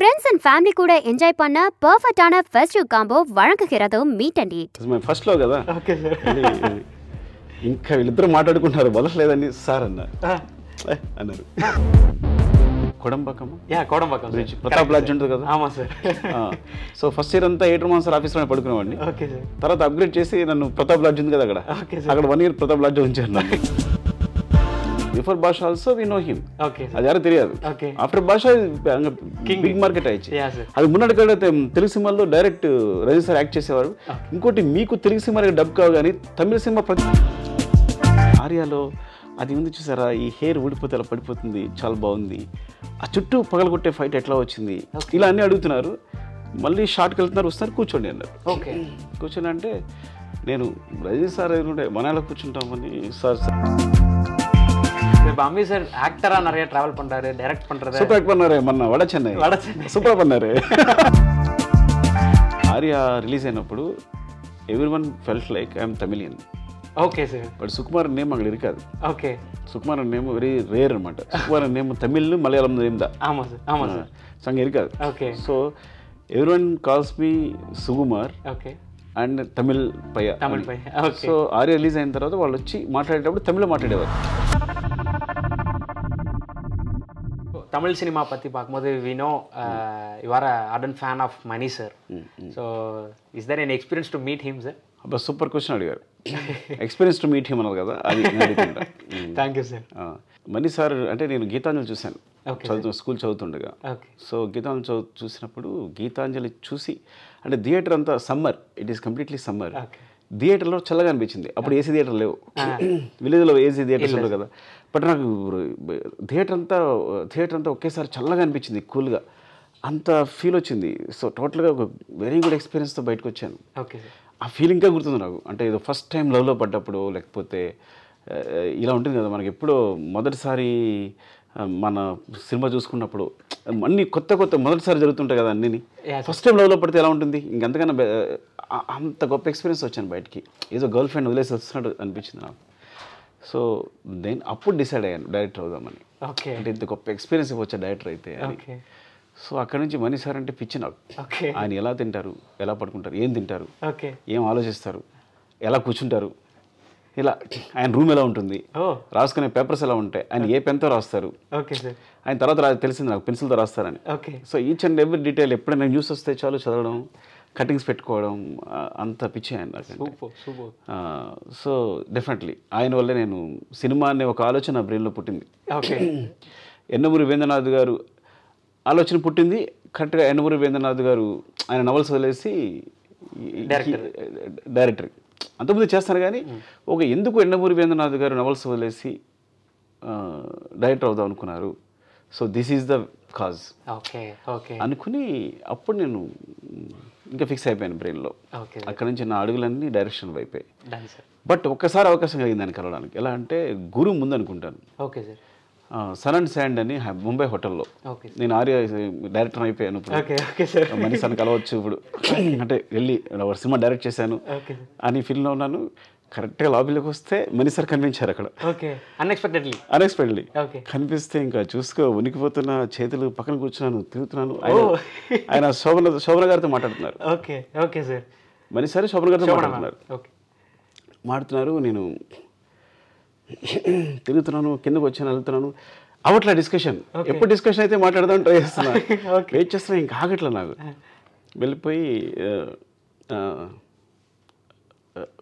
Friends and family கூட enjoy பண்ண பர்ஃபெக்டான ஃபர்ஸ்ட் லுக் காம்போ வழங்குகிறது meet and eat my first లో కదా ఓకే ఇంకా వీళ్ళిద్దరు మాట్లాడుకుంటారు వదలలేదని సార్ అన్నారు అన్నారు ప్రతాప్ కదా ఆమా సార్ సో ఫస్ట్ ఇయర్ అంతా ఎయిట్ మాన్స్ పడుకునేవాడిని ఓకే తర్వాత అప్గ్రేడ్ చేసి నన్ను ప్రతాప్ లాడ్జ్ ఉంది కదా అక్కడ అక్కడ వన్ ఇయర్ ప్రతాప్ లాడ్జ్ ఉంచారు before Basha also we know him okay அது யாரும் తెలియదు after Basha king big market అయ్యింది అది మున్నటి కాడ తెలుగు సినిమాల్లో డైరెక్ట్ రజనీ సార్ యాక్ట్ చేసేవారు ఇంకోటి మీకు తెలుగు సినిమా డబ్ కావు కానీ తమిళ సినిమా ప్రతి ఆర్యాలో అది ఉంది చూసారా ఈ హెయిర్ ఊడిపోతే అలా పడిపోతుంది చాలా బాగుంది ఆ చుట్టూ పగలగొట్టే ఫైట్ ఎట్లా వచ్చింది ఇలా అన్నీ అడుగుతున్నారు మళ్ళీ షార్ట్కి వెళ్తున్నారు వస్తారు కూర్చోండి అన్నారు ఓకే కూర్చోండి అంటే నేను రజనీ సార్ ఎదురుండే మనాలో కూర్చుంటామని సార్ సార్ இப்போ அமீர் சார் ஆக்டராக நிறைய ட்ராவல் பண்ணுறாரு டைரக்ட் பண்ணுறது சூப்பர் ஆக்ட் பண்ணாரு மன்ன வட சென்னை வட சென்னை சூப்பராக பண்ணாரு ஆர்யா రిలీజ్ అయినప్పుడు everyone felt like I'm Tamilian okay sir but Sukumar name అక్కడ ఇరుకాదు okay Sukumar name very rare అనమాట సుకుమార్ నేమ్ తమిళ్ మలయాళం నేమ్ దా ఆమా సార్ ఆమా సార్ సో అంగే ఇరుకాదు okay so everyone calls me Sukumar okay and Tamil పయ్య Tamil పయ్య so Arya release అయిన తర్వాత వాళ్ళు వచ్చి మాట్లాడేటప్పుడు తమిళ్ మాట్లాడేవారు தமிழ் சினிமா பற்றி பார்க்கும்போது we know your ardent fan of Mani sir so is there an experience to meet him sir அப்போ சூப்பர் கொஸ்டின் அடிவார் எக்ஸ்பீரியன்ஸ் டு மீட் ஹிம் அது thank you sir Mani sir sir Mani sir అంటే నేను గీతాంజలి చూశాను చదువు స్కూల్ చదువుతుండగా సో గీతాంజలి చదువు చూసినప్పుడు గీతాంజలి చూసి అంటే థియేటర్ అంతా summer it is completely summer థియేటర్లో చల్లగా అనిపించింది అప్పుడు ఏసీ థియేటర్ లేవు విలేజ్లో ఏసీ థియేటర్స్ ఉండవు కదా బట్ నాకు థియేటర్ అంతా థియేటర్ అంతా ఒకేసారి చల్లగా అనిపించింది కూల్గా అంత ఫీల్ వచ్చింది సో టోటల్గా ఒక వెరీ గుడ్ ఎక్స్పీరియన్స్తో బయటకు వచ్చాను ఓకే ఆ ఫీలింగ్గా గుర్తుంది నాకు అంటే ఏదో ఫస్ట్ టైం లవ్లో పడ్డప్పుడు లేకపోతే ఇలా ఉంటుంది కదా మనకి ఎప్పుడో మొదటిసారి మన సినిమా చూసుకున్నప్పుడు అన్ని కొత్త కొత్త మొదటిసారి జరుగుతుంటాయి కదా అన్నీ ఫస్ట్ టైం లవ్లో పడితే ఎలా ఉంటుంది ఇంకెంతకన్నా అంత గొప్ప ఎక్స్పీరియన్స్ వచ్చాను బయటికి ఏదో గర్ల్ ఫ్రెండ్ వదిలేసి వస్తున్నాడు అనిపించింది నాకు సో దెన్ అప్పుడు డిసైడ్ అయ్యాను డైరెక్టర్ అవుదామని ఓకే అంటే ఇంత గొప్ప ఎక్స్పీరియన్స్ ఇవ్వచ్చా డైరెక్టర్ అయితే సో అక్కడ నుంచి మనీ సార్ అంటే పిచ్చి నాకు ఆయన ఎలా తింటారు ఎలా పడుకుంటారు ఏం తింటారు ఏం ఆలోచిస్తారు ఎలా కూర్చుంటారు ఇలా ఆయన రూమ్ ఎలా ఉంటుంది రాసుకునే పేపర్స్ ఎలా ఉంటాయి ఆయన ఏ పెన్తో రాస్తారు ఆయన తర్వాత తెలిసింది నాకు పెన్సిల్తో రాస్తారని so each and every detail ఎప్పుడైనా న్యూస్ వస్తే చాలు చదవడం కటింగ్స్ పెట్టుకోవడం అంత పిచ్చి ఆయన నాకు సో డెఫినెట్లీ ఆయన వల్లే నేను సినిమా అనే ఒక ఆలోచన నా బ్రెయిన్లో పుట్టింది ఎన్నమూరి వేంద్రనాథ్ గారు ఆలోచన పుట్టింది కరెక్ట్గా ఎన్నమూరి వేంద్రనాథ్ గారు ఆయన నవల్స్ వదిలేసి డైరెక్టర్ అంతకుముందు చేస్తాను కానీ ఒక ఎందుకు ఎండమూరి వేందనాథ్ గారు నవల్స్ వదిలేసి డైరెక్టర్ అవుదాం అనుకున్నారు so this is the cause okay okay అనుకుని అప్పుడు నేను ఇంకా ఫిక్స్ అయిపోయాను బ్రెయిన్లో అక్కడ నుంచి నా అడుగులన్నీ డైరెక్షన్ వైపే బట్ ఒక్కసారి అవకాశం కలిగింది దాన్ని కలవడానికి ఎలా అంటే గురువు ముందు అనుకుంటాను okay sir sun and sand అని ముంబై హోటల్లో నేను ఆర్య డైరెక్టర్ అయిపోయాను ఇప్పుడు మనిషిని కలవచ్చు ఇప్పుడు అంటే వెళ్ళి సినిమా డైరెక్ట్ చేశాను అని ఫీల్లో ఉన్నాను కరెక్ట్గా లాబీలోకి వస్తే మనీ సార్ కనిపించారు అక్కడ అన్ఎక్స్పెక్టెడ్లీ అన్ఎక్స్పెక్టెడ్లీ కనిపిస్తే ఇంకా చూసుకో ఉనికిపోతున్న చేతులు పక్కన కూర్చున్నాను తిరుగుతున్నాను ఆయన శోభన శోభన గారితో మాట్లాడుతున్నారు okay okay sir Mani sir Shobhana గారితో మాట్లాడుతున్నారు మాట్లాడుతున్నారు నేను తిరుగుతున్నాను కిందకు వచ్చాను వెళ్తున్నాను అవట్లా డిస్కషన్ ఎప్పుడు డిస్కషన్ అయితే మాట్లాడదాం ట్రై చేస్తున్నా వెయిట్ చేస్తున్నా ఇంకా ఆగట్లా నాకు ah. వెళ్ళిపోయి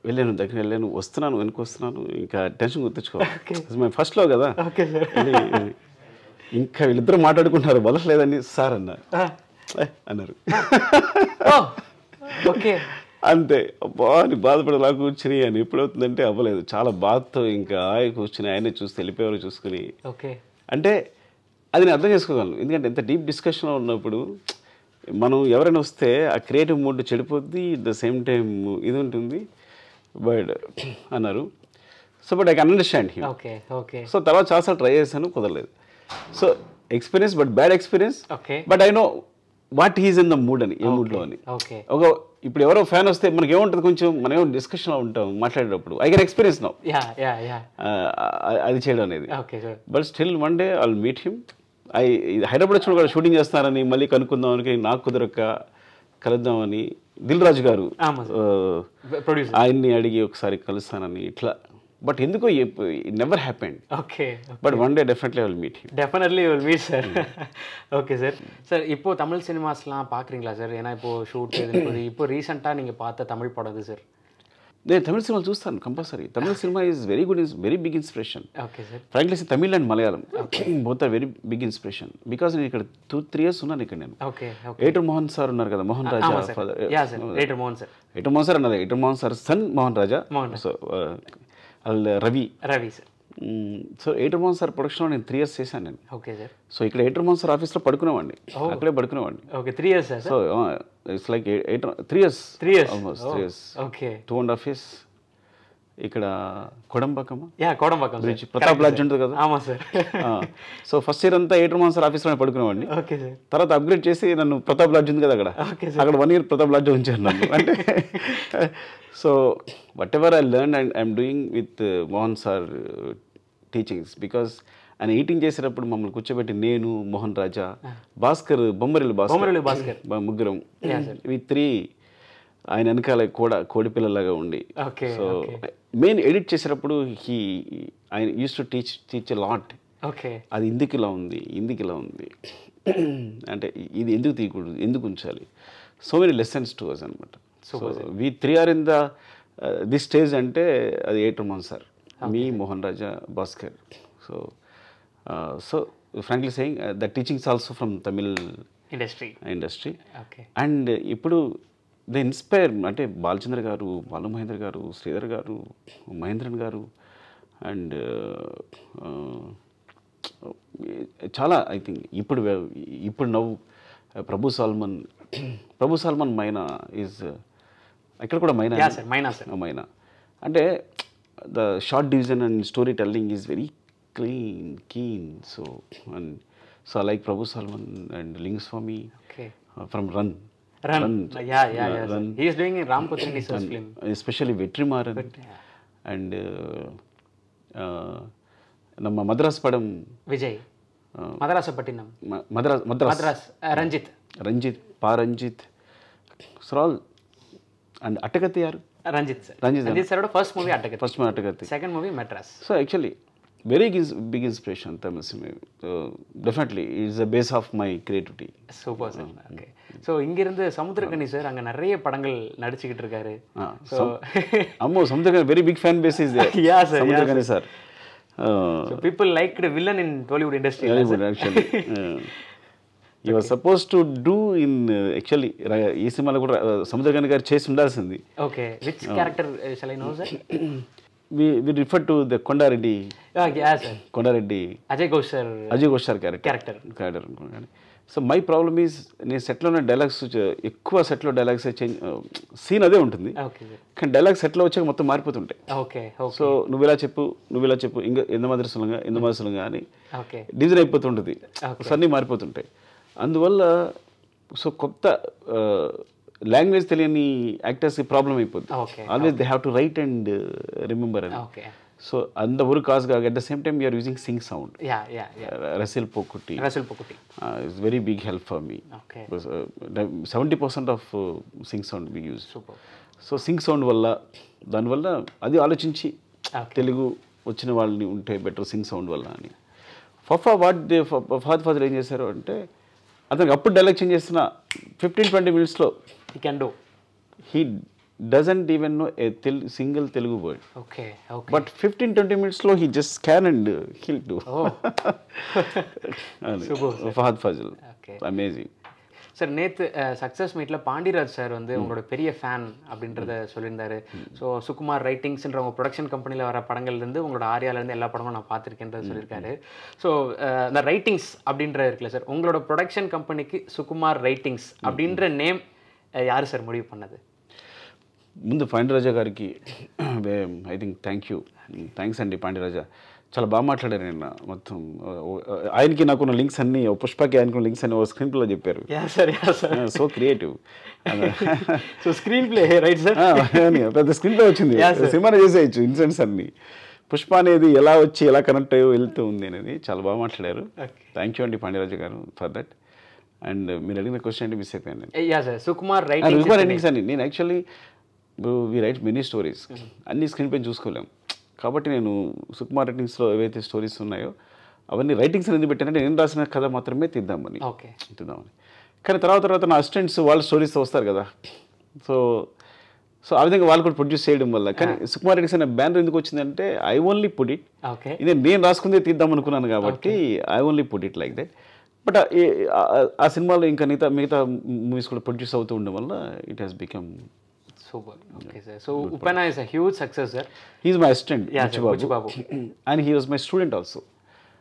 వెళ్ళాను దగ్గర వెళ్ళాను వస్తున్నాను వెనుక వస్తున్నాను ఇంకా టెన్షన్ గుర్తించుకోవాలి మేము ఫస్ట్లో కదా ఇంకా వీళ్ళిద్దరు మాట్లాడుకుంటున్నారు బలట్లేదని సార్ అన్నారు ah. అన్నారు ఓకే ah. oh. అంతే అబ్బా అని బాధపడేలా కూర్చుని అని ఎప్పుడవుతుందంటే అవ్వలేదు చాలా బాధతో ఇంకా ఆయ కూర్చుని ఆయనే చూసి వెళ్ళిపోయేవారు చూసుకుని ఓకే అంటే అది నేను అర్థం చేసుకోగలను ఎందుకంటే ఎంత డీప్ డిస్కషన్లో ఉన్నప్పుడు మనం ఎవరైనా వస్తే ఆ క్రియేటివ్ మూడ్ చెడిపోద్ది ద సేమ్ టైమ్ ఇది ఉంటుంది బట్ అన్నారు so but I can understand him okay okay so తర్వాత చాలాసార్లు ట్రై చేశాను కుదరలేదు so experience but bad experience but I know what he's in the mood అని ఏ మూడ్లో అని ఒక ఇప్పుడు ఎవరో ఫ్యాన్ వస్తే మనకి ఏముంటుంది కొంచెం మనం ఏమో లో ఉంటాం మాట్లాడేటప్పుడు ఐ కెన్ ఎక్స్పీరియన్స్ నౌ అది చేయడం అనేది but still one day I meet him I Hyderabad వచ్చిన షూటింగ్ చేస్తున్నారని మళ్ళీ కనుక్కుందామని నాకు కుదరక కలుద్దామని దిల్ రాజు గారు ఆయన్ని అడిగి ఒకసారి కలుస్తానని ఇట్లా బట్ ఎందుకో never happened okay but one day definitely will meet him definitely will meet sir okay sir sir இப்போ தமிழ் சினிமாஸ்லாம் பாக்குறீங்களா சார் ஏன்னா இப்போ ஷூட் எதுன்னு இப்போ ரீசெண்டாக நீங்க பார்த்த தமிழ் படம் சார் నేను తమిళ సినిమాలు చూస్తాను కంపల్సరీ తమిళ cinema is very good is very big inspiration frankly Tamil and Malayalam both are very big inspiration because నేను ఇక్కడ టూ త్రీ ఇయర్స్ ఉన్నాను ఇక్కడ నేను ఏటర్ మోహన్ సార్ ఉన్నారు కదా మోహన్ రాజా ఏటర్ మోహన్ సార్ అన్నది editor Mohan sir son Mohan Raja so వాళ్ళు Ravi Ravi sir so editor Mohan sir ప్రొడక్షన్లో నేను త్రీ ఇయర్స్ చేశాను నేను ఓకే సార్ సో ఇక్కడ ఎయిటర్ మోహన్ సార్ ఆఫీస్లో పడుకునేవాడిని అక్కడే పడుకునేవాడిని okay three years so it's like eight three years three years almost three years okay two and half years ఇక్కడ yeah Kodambakkam bridge Pratap lodge ఉంటుంది కదా ఆమా సార్ సో ఫస్ట్ ఇయర్ అంతా ఏటర్ మాన్సర్ ఆఫీస్లోనే పడుకునేవాడిని ఓకే తర్వాత అప్గ్రేడ్ చేసి నన్ను ప్రతాప్ లాడ్జ్ ఉంది కదా అక్కడ అక్కడ వన్ ఇయర్ ప్రతాప్ లాడ్జ్ ఉంచారు నన్ను అంటే so whatever I learn and I'm doing with Mohan sir teachings because ఆయన ఈటింగ్ చేసేటప్పుడు మమ్మల్ని కూర్చోబెట్టి నేను మోహన్ రాజా భాస్కర్ బొమ్మరిల్లు భాస్కర్ భాస్కర్ ముగ్గురం వి త్రీ ఆయన వెనకాల కూడా పిల్లలాగా ఉండి సో మెయిన్ ఎడిట్ చేసేటప్పుడు హీ ఆయన use to teach teach lot okay అది ఇందుకు ఇలా ఉంది ఇందుకు ఇలా ఉంది అంటే ఇది ఎందుకు తీయకూడదు ఎందుకు ఉంచాలి so many lessons to us అనమాట so we three are in the this stage అంటే అది ఏట్ మన్ సార్ మీ Mohan Raja Bhaskar so so frankly saying the teachings also from Tamil industry industry and ఇప్పుడు ద ఇన్స్పైర్ అంటే బాలచంద్ర గారు బాలు మహేంద్ర గారు శ్రీధర్ గారు మహేంద్రన్ గారు అండ్ చాలా ఐ థింక్ ఇప్పుడు ఇప్పుడు నవ్వు ప్రభు సాల్మన్ ప్రభు సాల్మన్ మైనా ఈజ్ ఇక్కడ కూడా మైనా మైనా మైనా అంటే the short division and story telling is very clean keen so and so like Prabhu Solomon and Lingusamy from run Run. Run. Yeah, yeah, yeah. Run. He is doing a Ramputan research film. Especially Vetrimaran. But, yeah. And uh, uh, நம்ம மதராஸ் படம் விஜய் மதராசப்பட்டினம் மதராஸ் மதராஸ் மதராஸ் ரஞ்சித் ரஞ்சித் பா Ranjith சரால் and அட்டகத்து யார் Ranjith sir Ranjith Ranjith சாரோட first movie Attakathi first movie Attakathi second movie Madras so actually very big, big inspiration Tamil cinema. Uh, definitely, it's the base of my creativity. Super sir okay so இங்கேருந்து Samuthirakani sir அங்கே நிறைய படங்கள் நடிச்சுக்கிட்டு இருக்காரு ஸோ ஆமாம் Samuthirakani very big fan base is yeah sir Samuthirakani sir people like villain in Tollywood industry actually you are suppose to do in actually ఈ సినిమాలో కూడా సముద్ర గారి చేసి ఉండాల్సింది okay which character we, refer to the Kondareddy Kondareddy. Okay, ah, yeah, sir. Kondareddy. Ajay Ghosh sir. Uh, Ajay so my problem is నేను సెట్లో ఉన్న dialogues uh, ఎక్కువ సెట్లో డైలాగ్స్ చేంజ్ సీన్ అదే ఉంటుంది కానీ డైలాగ్స్ సెట్లో వచ్చాక మొత్తం మారిపోతుంటాయి సో నువ్వు ఇలా చెప్పు నువ్వు ఇలా చెప్పు ఇంకా ఎంత మాదిరి సులంగా ఎంత మాదిరి సులంగా అని డిజైన్ అయిపోతుంటుంది సో అన్నీ మారిపోతుంటాయి అందువల్ల సో కొత్త uh, లాంగ్వేజ్ తెలియని యాక్టర్స్ ప్రాబ్లం అయిపోద్ది always they have to write and remember అని సో అంత ఊరు కాదు at the same time you're using sync sound Resul Pookutty Resul Pookutty it's very big help for me seventy percent of sync sound be use so sync sound వల్ల దానివల్ల అది ఆలోచించి తెలుగు వచ్చిన వాళ్ళని ఉంటే బెటర్ సింగ్ సౌండ్ వల్ల అని ఫఫా వాట్ దే ఫాదర్ ఫాదర్ ఏం చేశారు అంటే అతనికి అప్పుడు డైలాగ్ చేంజ్ చేసిన ఫిఫ్టీన్ ట్వంటీ మినిట్స్లో he can do? He doesn't even know a tel single Telugu word. Okay, okay. But 15 20 minutes slow, he just can and uh, he'll do. Oh. Super. Fahad Fazil. Okay. Amazing. Sir நேற்று success மீட்டில் Pandiraj sir வந்து உங்களோட பெரிய fan அப்படின்றத சொல்லியிருந்தார் so Sukumar ரைட்டிங்ஸ்ன்ற உங்கள் production கம்பெனியில் வர படங்கள்லேருந்து உங்களோட ஆரியாலேருந்து எல்லா படமும் நான் பார்த்துருக்கேன் சொல்லியிருக்காரு ஸோ இந்த ரைட்டிங்ஸ் அப்படின்ற இருக்குல்ல சார் உங்களோட ப்ரொடக்ஷன் கம்பெனிக்கு சுகுமார் ரைட்டிங்ஸ் அப்படின்ற நேம் యారు సార్ ముడివి పన్నది ముందు పాండ్యరాజా గారికి I think thank you thanks అండి పాండ్యరాజా చాలా బాగా మాట్లాడారు నిన్న మొత్తం ఆయనకి నాకున్న లింక్స్ అన్ని పుష్పకి ఆయనకున్న లింక్స్ అన్ని స్క్రీన్ ప్లే చెప్పారు so creative so screenplay right sir పెద్ద స్క్రీన్ ప్లే వచ్చింది సినిమా చేసేయచ్చు ఇన్సిడెంట్స్ అన్ని పుష్ప అనేది ఎలా వచ్చి ఎలా కనెక్ట్ అయ్యో వెళ్తూ ఉంది అనేది చాలా బాగా మాట్లాడారు థ్యాంక్ యూ అండి పాండ్యరాజు గారు ఫర్ దట్ అండ్ మీరు అడిగిన క్వశ్చన్ అంటే మిస్ అయిపోయాను సుకుమార్ రైటింగ్ సార్ అని నేను actually we write many stories అన్ని స్క్రీన్ పైన చూసుకోలేం కాబట్టి నేను సుకుమార్ రైటింగ్స్లో ఏవైతే స్టోరీస్ ఉన్నాయో అవన్నీ రైటింగ్స్ ఎందుకు పెట్టానంటే నేను రాసిన కథ మాత్రమే ఓకే తిద్దామని కానీ తర్వాత తర్వాత నా అసిస్టెంట్స్ వాళ్ళ స్టోరీస్ వస్తారు కదా సో సో ఆ విధంగా వాళ్ళు కూడా ప్రొడ్యూస్ చేయడం వల్ల కానీ సుకుమార్ రెడ్డి అనే బ్యానర్ ఎందుకు వచ్చిందంటే ఐ ఓన్లీ పుడిట్ ఇట్ ఇది నేను రాసుకుందే తీద్దాం అనుకున్నాను కాబట్టి I only put it it like that but uh, ఆ సినిమాలో ఇంకా మిగతా మిగతా మూవీస్ కూడా ప్రొడ్యూస్ అవుతూ ఉండడం వల్ల it has become super okay sir so Uppena success sir he's my assistant Babu and he was my student also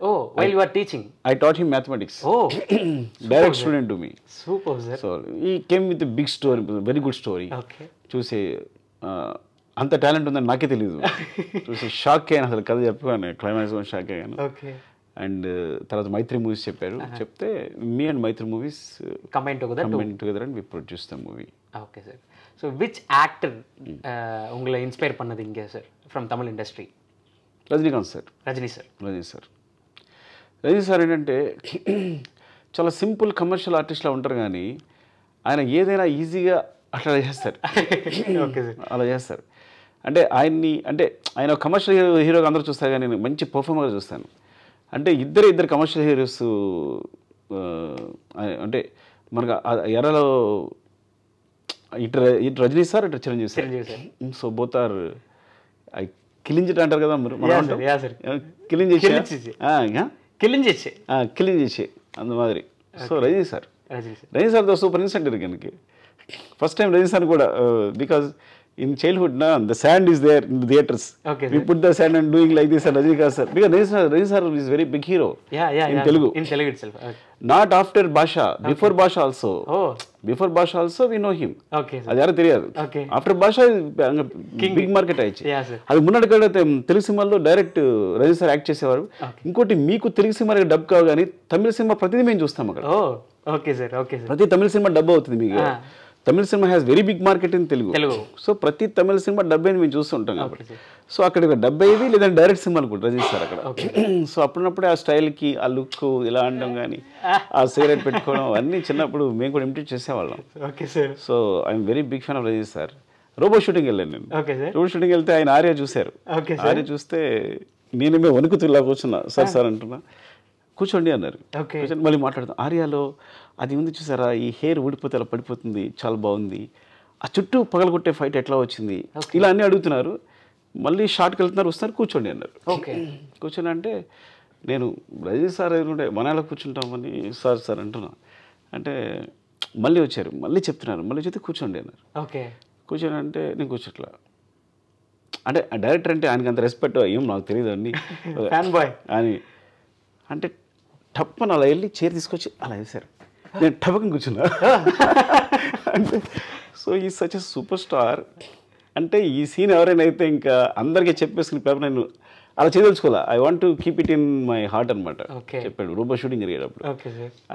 oh while you are teaching I taught him mathematics oh direct student to me super sir so he came with big story very good story okay చూసే అంత talent ఉందని నాకే తెలియదు చూసి shock అయ్యాను అసలు కథ చెప్పాను క్లైమాక్స్ షాక్ అయ్యాను ఓకే అండ్ తర్వాత మైత్రి మూవీస్ చెప్పారు చెప్తే me and Mythri Movies combine together combine together and we produce the movie okay sir so which actor உங்களை ఇన్స్పైర్ பண்ணது ఇంకే సార్ ఫ్రమ్ తమిళ industry Rajinikanth sir Rajini sir Rajini sir Rajini sir ఏంటంటే చాలా సింపుల్ కమర్షియల్ ఆర్టిస్ట్లా ఉంటారు కానీ ఆయన ఏదైనా ఈజీగా అట్లా చేస్తారు ఓకే సార్ అలా చేస్తారు అంటే ఆయన్ని అంటే ఆయన కమర్షియల్ హీరోగా అందరూ చూస్తారు కానీ నేను మంచి పర్ఫార్మర్గా చూస్తాను అంటే ఇద్దరు ఇద్దరు కమర్షియల్ హీరోస్ అంటే మనకు ఎర్రలో ఇటు ఇటు రజనీ సార్ ఇటు Chiranjeevi sir so both are I కిలింజ్ అంటారు కదా మీరు కిలింజ్ చేసి కిలింగ్ మాదిరి so Rajini sir Rajini sir though super incident ఇది కనుక ఫస్ట్ టైం రజనీ సార్ కూడా బికాజ్ ఇన్ చైల్డ్హుడ్ నా the sand is there in theatres we put the sand and doing like this and Rajinikanth sir because Rajinikanth Rajinikanth sir is very big hero in Telugu in Telugu it not after భాష before Baasha also before Baasha also we know him అది ఎవరు తెలియదు after భాష big market అయ్యి అది ముందడి కడితే తెలుగు సినిమాల్లో direct Rajani sir act చేసేవారు ఇంకోటి మీకు తెలుగు సినిమా డబ్ కావు కానీ తమిళ సినిమా ప్రతిదీ మేము చూస్తాం అక్కడ oh, ప్రతి తమిళ సినిమా డబ్బు అవుతుంది మీకు ah. తమిళ cinema has very big market in Telugu so ప్రతి తమిళ సినిమా డబ్బై మేము చూస్తుంటాం కాబట్టి సో అక్కడ డబ్బై లేదంటే డైరెక్ట్ సినిమాలు కూడా రచిస్తారు అక్కడ సో అప్పుడప్పుడే ఆ స్టైల్కి ఆ లుక్ ఇలా అనడం కానీ ఆ సిగరెట్ పెట్టుకోవడం అన్నీ చిన్నప్పుడు మేము కూడా ఇమిటేట్ చేసేవాళ్ళం okay sir so I'm very big fan of Rajini sir Robo shooting వెళ్ళాను నేను రోబో షూటింగ్ వెళ్తే ఆయన ఆర్య చూశారు ఆర్య చూస్తే నేనేమే వణుకుతుల్లా కూర్చున్నా సార్ ah. సార్ అంటున్నా కూర్చోండి అన్నారు మళ్ళీ మాట్లాడుతాం ఆర్యాలో అది ఉంది చూసారా ఈ హెయిర్ ఊడిపోతే అలా పడిపోతుంది చాలా బాగుంది ఆ చుట్టూ పగలగొట్టే ఫైట్ ఎట్లా వచ్చింది ఇలా అన్నీ అడుగుతున్నారు మళ్ళీ షార్ట్కి వెళ్తున్నారు వస్తున్నారు కూర్చోండి అన్నారు కూర్చొని అంటే నేను రజనీ సార్ ఎదురుంటే మనాలో కూర్చుంటామని సార్ సార్ అంటున్నా అంటే మళ్ళీ వచ్చారు మళ్ళీ చెప్తున్నారు మళ్ళీ చెప్తే కూర్చోండి అన్నారు ఓకే కూర్చొని అంటే నేను కూర్చోట్లా అంటే డైరెక్టర్ అంటే ఆయనకి అంత రెస్పెక్ట్ ఏం నాకు తెలియదు అండి బాయ్ అని అంటే టప్పని అలా వెళ్ళి చీర తీసుకొచ్చి అలా వేశారు నేను టపకం కూర్చున్నా అంటే సో ఈ సచ్ సూపర్ స్టార్ అంటే ఈ సీన్ ఎవరైనా అయితే ఇంకా అందరికీ చెప్పేసుకుని పేపర్ నేను అలా చేయదలుచుకోలే I want to keep it in my heart అనమాట చెప్పాడు రూబా షూటింగ్ జరిగేటప్పుడు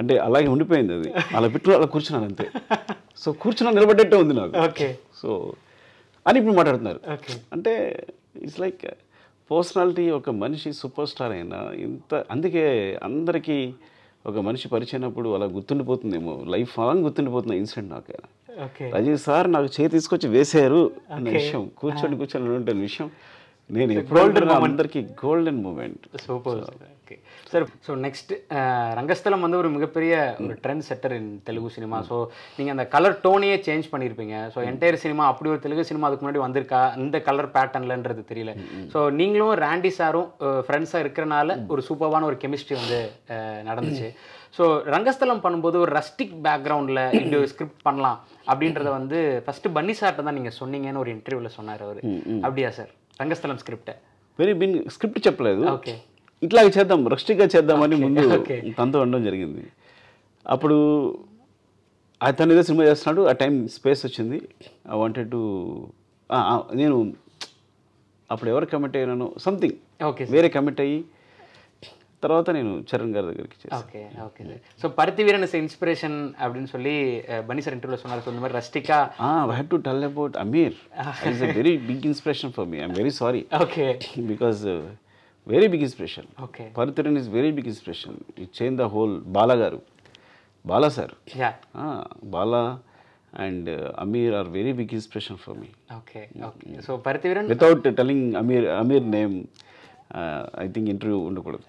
అంటే అలాగే ఉండిపోయింది అది అలా పెట్టు అలా కూర్చున్నాను అంతే సో కూర్చున్నా నిలబడ్డట్టే ఉంది నాకు సో అని ఇప్పుడు మాట్లాడుతున్నారు అంటే ఇట్స్ లైక్ పర్సనాలిటీ ఒక మనిషి సూపర్ స్టార్ అయినా ఇంత అందుకే అందరికీ ఒక మనిషి పరిచయనప్పుడు అలా గుర్తుండిపోతుందేమో లైఫ్ లాంగ్ గుర్తుండిపోతుంది ఇన్సిడెంట్ నాకు రజనీ సార్ నాకు చేతి తీసుకొచ్చి వేశారు అన్న విషయం కూర్చొని కూర్చొని ఉంటాను విషయం నేను గోల్డెన్ అందరికీ golden moment super okay sir so next Rangasthalam வந்து ஒரு மிகப்பெரிய hmm. ஒரு trendsetter in Telugu cinema so நீங்கள் அந்த கலர் டோனையே சேஞ்ச் பண்ணியிருப்பீங்க ஸோ என்டையர் சினிமா அப்படி ஒரு தெலுங்கு சினிமா அதுக்கு முன்னாடி வந்திருக்கா இந்த கலர் பேட்டர்ன்லன்றது தெரியல ஸோ hmm, hmm. நீங்களும் ரேண்டி சாரும் ஃப்ரெண்ட்ஸாக uh, இருக்கிறனால ஒரு சூப்பர்வான ஒரு கெமிஸ்ட்ரி வந்து uh, நடந்துச்சு ஸோ ரங்கஸ்தலம் பண்ணும்போது ஒரு ரஸ்டிக் பேக்ரவுண்டில் இப்படி ஸ்கிரிப்ட் பண்ணலாம் அப்படின்றத வந்து ஃபர்ஸ்ட் பன்னி சார்ட்ட தான் நீங்கள் சொன்னீங்கன்னு ஒரு இன்டர்வியூவில் சொன்னார் அவர் அப்படியா சார் రంగస్థలం స్క్రిప్ట్ వెరీ బిన్ స్క్రిప్ట్ చెప్పలేదు ఓకే చేద్దాం రష్టిగా చేద్దామని ముందు తనతో ఉండడం జరిగింది అప్పుడు అతను ఏదో సినిమా చేస్తున్నాడు ఆ టైం స్పేస్ వచ్చింది ఐ వాంటెడ్ టు నేను అప్పుడు ఎవరు కమిట్ అయ్యాను సంథింగ్ ఓకే వేరే కమిట్ అయ్యి తర్వాత నేను చరణ్ గారి దగ్గరికి okay okay so Paruthiveeran inspiration அப்படின்னு சொல்லி பனி சார் இன்டர்வியூல சொன்னார் ஸோ இந்த மாதிரி ரஸ்டிக்கா ఆ I have to tell about Ameer is a very big inspiration for me I am very sorry okay because very big inspiration okay Paruthiveeran is very big inspiration he change the whole Bala garu Bala sir yeah ah Bala and Ameer are very big inspiration for me okay okay so Paruthiveeran without telling Ameer Ameer name I think interview ఉండக்கூடாது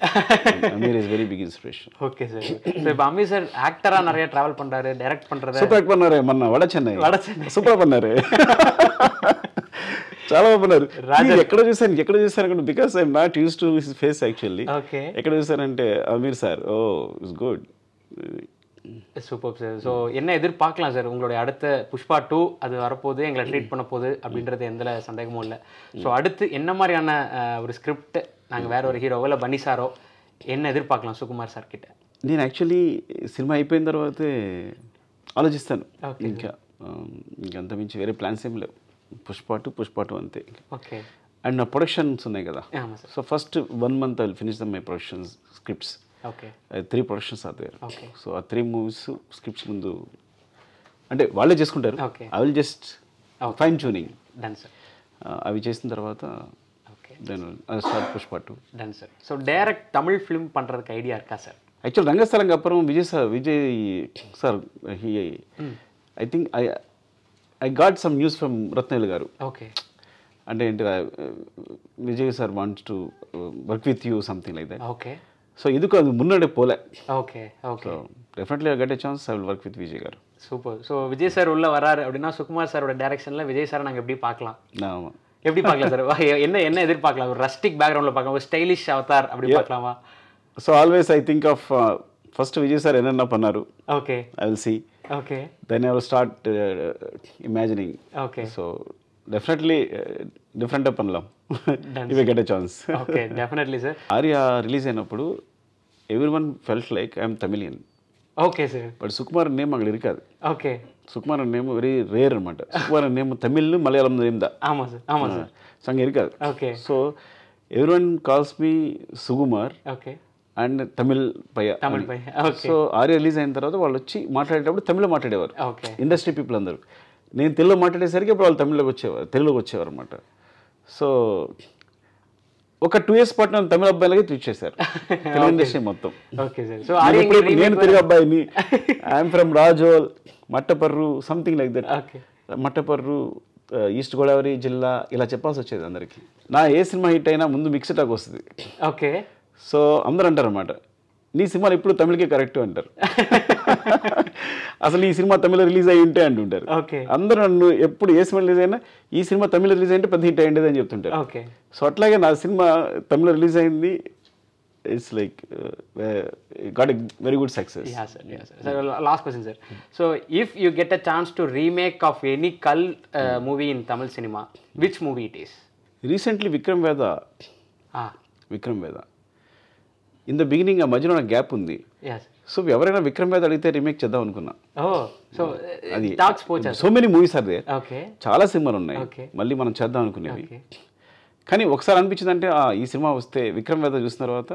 Ameer is very big inspiration okay sir so இப்போ Amir sir ஆக்டராக நிறைய travel பண்ணுறாரு direct பண்ணுறாரு super act பண்ணாரு மன்ன வட சென்னை வட சென்னை సూపర్ பண்ணாரு చాలా బాగున్నారు ఎక్కడ చూసాను ఎక్కడ చూసాను అనుకుంటే because I'm not use to his face actually ఎక్కడ చూసానంటే Ameer sir oh it's good super sir so என்ன எதிர்பார்க்கலாம் சார் உங்களுடைய அடுத்த புஷ்பா டூ அது வரப்போகுது எங்களை ட்ரீட் பண்ண போகுது அப்படின்றது எந்த சந்தேகமும் இல்லை ஸோ அடுத்து என்ன மாதிரியான ஒரு ஸ்கிரிப்ட் நாங்கள் வேற ஒரு ஹீரோவோ இல்லை பனி சாரோ என்ன எதிர்பார்க்கலாம் சுகுமார் சார் கிட்ட நீ ஆக்சுவலி சினிமா இப்போ இந்த தருவா ஆலோசிஸ்தான் இங்கே இங்கே அந்த மிஞ்சி வேறு பிளான்ஸே இல்லை புஷ்பா டூ புஷ்பா டூ வந்து ஓகே அண்ட் நான் ப்ரொடக்ஷன் சொன்னேன் கதா so first one month I finish the my production scripts three productions are there so ah three movies scripts ముందు అంటే వాళ్ళే చేసుకుంటారు I will just fine tuning అవి చేసిన తర్వాత Pushpa two done sir so direct Tamil film பண்ணுறதுக்கு ஐடியா இருக்கா sir actual ரங்கஸ்தலங்க அப்புறம் Vijay sir I think I I got some news from Rathnavelu garu okay అంటే ఏంటి Vijay sir wants to work with you something like that okay so இதுக்கும் அது முன்னாடி போல okay okay definitely I get chance I will work with Vijay கார் super so Vijay sir உள்ளே வராரு அப்படின்னா சுகுமார் சாரோட டேரக்ஷனில் விஜய் சாரை நாங்கள் எப்படி பார்க்கலாம் ஆமாம் எப்படி பார்க்கலாம் சார் என்ன என்ன எதிர்பார்க்கலாம் ஒரு ரஸ்டிக் பேக்ரவுண்டில் பார்க்கலாம் ஒரு ஸ்டைலிஷ் அவதார் அப்படி பார்க்கலாமா so always I think of first Vijay sir என்னென்ன பண்ணார் okay I will see okay then I will start imagining okay so definitely డిఫరెంట్గా పనిలాం ఇవి get a chance okay definitely sir Arya release అయినప్పుడు everyone felt like I'm Tamilian okay sir but Sukumar name అక్కడ ఇరుకాదు okay Sukumar name very rare அனமாட்ட Sukumar name தமிழ்னு Malayalam name தான் ஆமாம் சார் ஆமாம் சார் ஸோ அங்கே இருக்காது okay so everyone calls me Sukumar okay and Tamil పయ్య Tamil పయ్య so Arya release అయిన తర్వాత వాళ్ళు వచ్చి మాట్లాడేటప్పుడు తమిళ మాట్లాడేవారు ఇండస్ట్రీ పీపుల్ అందరూ నేను తెలుగులో మాట్లాడేసరికి ఇప్పుడు వాళ్ళు తమిళకి వచ్చేవారు తెలుగుకి వచ్చేవారు అనమాట సో ఒక టూ ఇయర్స్ పాటు నన్ను తమిళ అబ్బాయిలకి ట్రీట్ చేశారు తెలుగు ఇండస్ట్రీ మొత్తం నేను తెలుగు అబ్బాయిని I'm from Razole Mattaparru something like that Mattaparru East Godavari జిల్లా ఇలా చెప్పాల్సి వచ్చేది అందరికీ నా ఏ సినిమా హిట్ అయినా ముందు మిక్స్ టాక్ వస్తుంది ఓకే సో అందరు అంటారు అనమాట నీ సినిమాలు ఎప్పుడు తమిళకే కరెక్ట్ అంటారు అసలు ఈ సినిమా తమిళ రిలీజ్ అయ్యి ఉంటే అంటుంటారు అందరూ నన్ను ఎప్పుడు ఏ సినిమా రిలీజ్ అయినా ఈ సినిమా తమిళ రిలీజ్ అయితే పెద్ద హిట్ అయ్యేది అని చెప్తుంటారు సో అట్లాగే నా సినిమా తమిళ రిలీజ్ అయింది it's like got a very good success sir last question sir so if you get a chance to remake of any cult movie in Tamil cinema which movie it is recently Vikram Vedha Vikram వేద in the beginning ఆ మధ్యలో నాకు gap ఉంది so ఎవరైనా విక్రమ్ మీద అడిగితే remake చేద్దాం అనుకున్నా అది సో మెనీ మూవీస్ అదే చాలా సినిమాలు ఉన్నాయి మళ్ళీ మనం చేద్దాం అనుకునేవి కానీ ఒకసారి అనిపించింది అంటే ఈ సినిమా వస్తే విక్రమ్ వేద చూసిన తర్వాత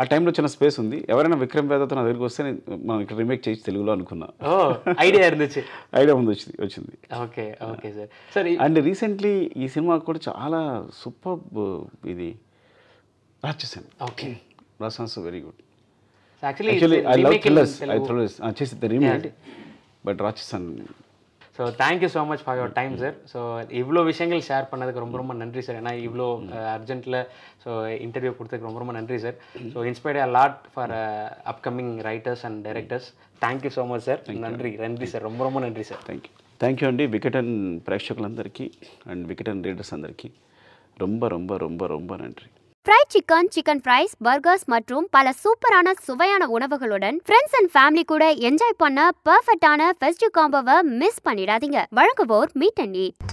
ఆ టైంలో చిన్న స్పేస్ ఉంది ఎవరైనా విక్రమ్ వేదతో నా దగ్గరికి వస్తే మనం ఇక్కడ రీమేక్ చేసి తెలుగులో అనుకున్నా ఐడియా ఐడియా ముందు వచ్చింది వచ్చింది ఓకే ఓకే సార్ సరే అండ్ రీసెంట్లీ ఈ సినిమా కూడా చాలా సూపర్ ఇది Ratsasan okay That sounds very good. So actually, actually I love thrillers. I thrillers. I just the remake, but Rachasan. So thank you so much for your time sir so இவ்வளோ விஷயங்கள் share பண்ணதுக்கு ரொம்ப ரொம்ப நன்றி sir ஏன்னா இவ்வளோ அர்ஜென்ட்டில் so interview கொடுத்ததுக்கு ரொம்ப ரொம்ப நன்றி sir so inspired a lot for upcoming writers and directors thank you so much sir నండ్రి రండి సార్ రొమ్మ రొమ్మ నండ్రి sir thank you thank you అండి వికటన్ ప్రేక్షకులందరికీ అండ్ వికటన్ రీడర్స్ అందరికీ రొమ్మ రొమ్మ రొమ్మ రొమ్మ నండ్రి fried chicken chicken fries burgers மற்றும் பல சூப்பரான சுவையான உணவுகளுடன் ஃப்ரெண்ட்ஸ் அண்ட் ஃபேமிலி கூட என்ஜாய் பண்ண பர்ஃபெக்டான ஃபெஸ்டிவ் காம்போவை மிஸ் பண்ணிடாதீங்க வழங்குவோர் மீட் அண்ட்